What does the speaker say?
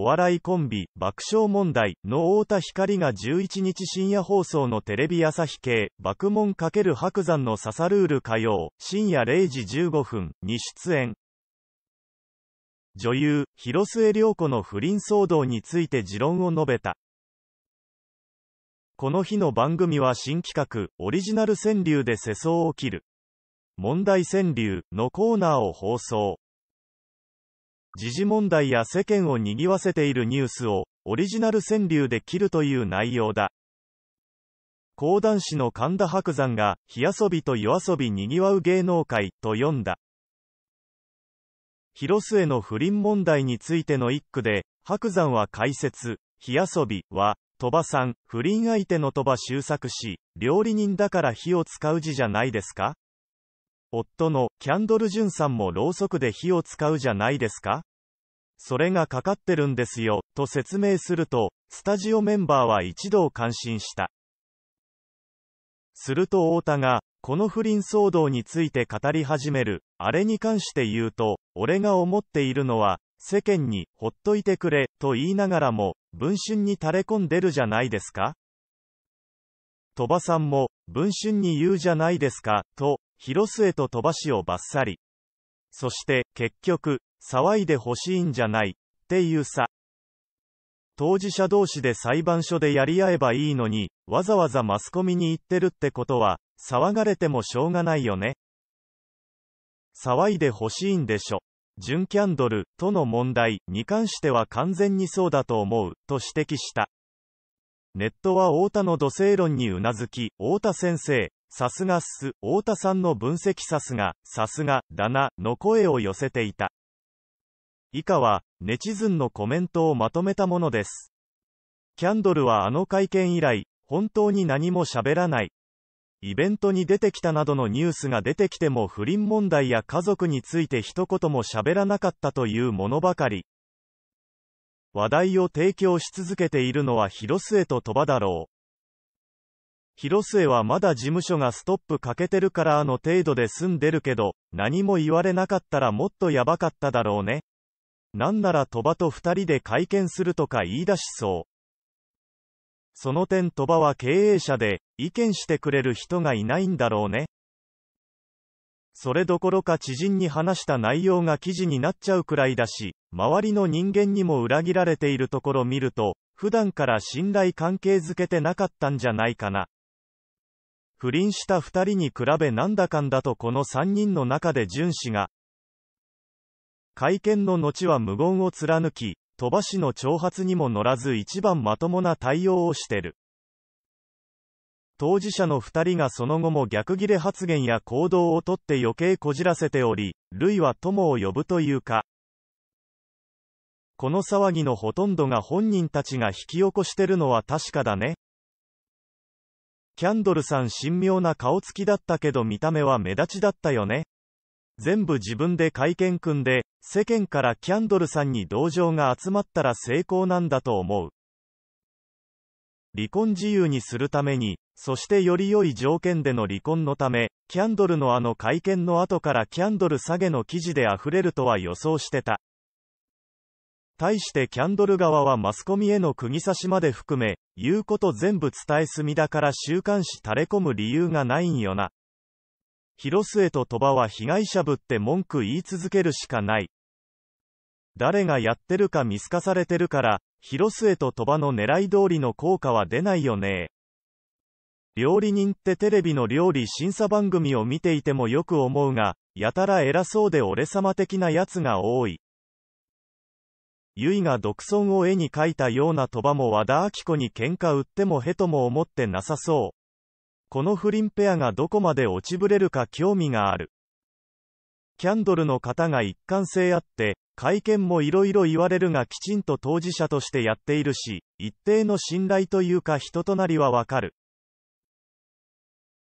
お笑いコンビ、爆笑問題の太田光が11日深夜放送のテレビ朝日系、爆問×白山の笹ルール火曜、深夜0時15分に出演。女優、広末涼子の不倫騒動について持論を述べた。この日の番組は新企画、オリジナル川柳で世相を切る。問題川柳のコーナーを放送。時事問題や世間を賑わせているニュースを、オリジナル川柳で切るという内容だ。講談師の神田伯山が、火遊びと夜遊び賑わう芸能界、と読んだ。広末の不倫問題についての一句で、白山は解説、火遊びは、鳥羽さん、不倫相手の鳥羽周作氏、料理人だから火を使う字じゃないですか夫のキャンドル・ジュンさんもろうそくで火を使うじゃないですかそれがかかってるんですよ、と説明すると、スタジオメンバーは一同感心した。すると太田が、この不倫騒動について語り始める、あれに関して言うと、俺が思っているのは、世間に、ほっといてくれ、と言いながらも、文春に垂れ込んでるじゃないですか鳥羽さんも、文春に言うじゃないですか、と、広末と鳥羽氏をバッサリ。そして、結局、騒いでほしいんじゃない、っていうさ。当事者同士で裁判所でやり合えばいいのに、わざわざマスコミに行ってるってことは、騒がれてもしょうがないよね。騒いでほしいんでしょ。純キャンドルとの問題に関しては完全にそうだと思う、と指摘した。ネットは太田の土星論にうなずき、太田先生、さすがっす、太田さんの分析さすが、さすが、だな、の声を寄せていた。以下は、ネチズンのコメントをまとめたものです。キャンドルはあの会見以来、本当に何も喋らない。イベントに出てきたなどのニュースが出てきても不倫問題や家族について一言も喋らなかったというものばかり。話題を提供し続けているのは広末と鳥羽だろう。広末はまだ事務所がストップかけてるからあの程度で済んでるけど、何も言われなかったらもっとやばかっただろうね。なんなら鳥羽と2人で会見するとか言い出しそう。その点鳥羽は経営者で、意見してくれる人がいないんだろうね。それどころか知人に話した内容が記事になっちゃうくらいだし、周りの人間にも裏切られているところ見ると、普段から信頼関係づけてなかったんじゃないかな。不倫した二人に比べなんだかんだとこの三人の中で淳氏が、会見の後は無言を貫き、鳥羽氏の挑発にも乗らず一番まともな対応をしてる。当事者の二人がその後も逆ギレ発言や行動をとって余計こじらせており、類は友を呼ぶというか、この騒ぎのほとんどが本人たちが引き起こしてるのは確かだね。キャンドルさん神妙な顔つきだったけど見た目は目立ちだったよね。全部自分で会見組んで、世間からキャンドルさんに同情が集まったら成功なんだと思う。離婚自由にするために、そしてより良い条件での離婚のため、キャンドルのあの会見の後からキャンドル下げの記事で溢れるとは予想してた。対してキャンドル側はマスコミへの釘刺しまで含め、言うこと全部伝えすみだから週刊誌垂れ込む理由がないんよな。広末と鳥羽は被害者ぶって文句言い続けるしかない。誰がやってるか見透かされてるから、広末と鳥羽の狙い通りの効果は出ないよね。料理人ってテレビの料理審査番組を見ていてもよく思うが、やたら偉そうで俺様的なやつが多い。ゆいが独尊を絵に描いたような鳥羽も和田明子に喧嘩売ってもへとも思ってなさそう。この不倫ペアがどこまで落ちぶれるか興味がある。キャンドルの方が一貫性あって、会見もいろいろ言われるがきちんと当事者としてやっているし、一定の信頼というか人となりはわかる。